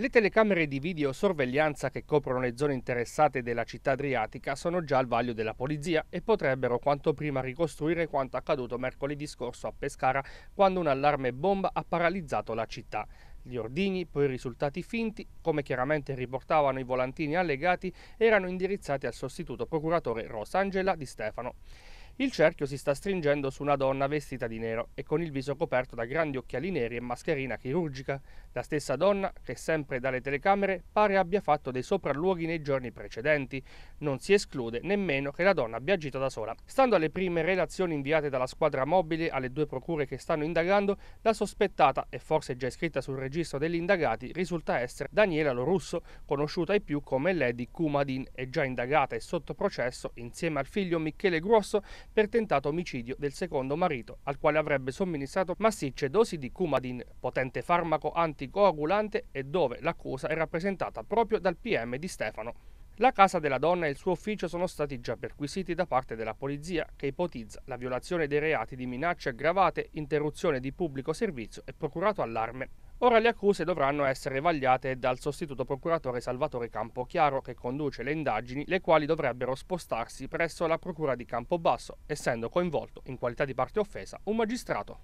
Le telecamere di videosorveglianza che coprono le zone interessate della città adriatica sono già al vaglio della polizia e potrebbero quanto prima ricostruire quanto accaduto mercoledì scorso a Pescara quando un allarme bomba ha paralizzato la città. Gli ordini, poi risultati finti, come chiaramente riportavano i volantini allegati, erano indirizzati al sostituto procuratore Rosangela Di Stefano. Il cerchio si sta stringendo su una donna vestita di nero e con il viso coperto da grandi occhiali neri e mascherina chirurgica, la stessa donna che sempre dalle telecamere pare abbia fatto dei sopralluoghi nei giorni precedenti. Non si esclude nemmeno che la donna abbia agito da sola. Stando alle prime relazioni inviate dalla squadra mobile alle due procure che stanno indagando, la sospettata e forse già iscritta sul registro degli indagati risulta essere Daniela Lorusso, conosciuta ai più come Lady Kumadin e già indagata e sotto processo insieme al figlio Michele Grosso per tentato omicidio del secondo marito, al quale avrebbe somministrato massicce dosi di Coumadin, potente farmaco anticoagulante e dove l'accusa è rappresentata proprio dal PM di Stefano. La casa della donna e il suo ufficio sono stati già perquisiti da parte della polizia che ipotizza la violazione dei reati di minacce aggravate, interruzione di pubblico servizio e procurato allarme. Ora le accuse dovranno essere vagliate dal sostituto procuratore Salvatore Campochiaro che conduce le indagini, le quali dovrebbero spostarsi presso la procura di Campobasso, essendo coinvolto in qualità di parte offesa un magistrato.